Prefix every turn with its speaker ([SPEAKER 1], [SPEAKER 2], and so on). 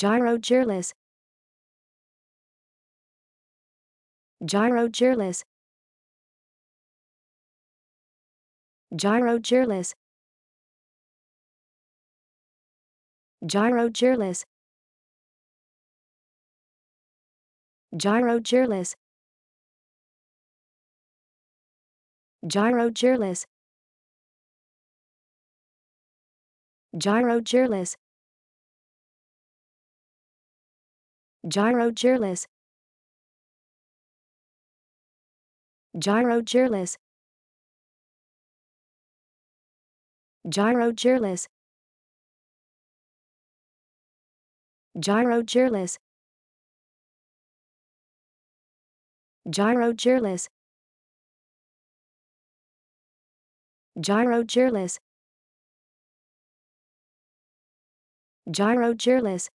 [SPEAKER 1] gyrogerlis gyrogerlis gyrogerlis gyrogerlis gyrogerlis gyrogerlis gyrogerlis Gyro gyreless. Gyro gyreless. Gyro gyreless. Gyro gyreless. Gyro gyreless. Gyro gyreless. Gyro gyreless.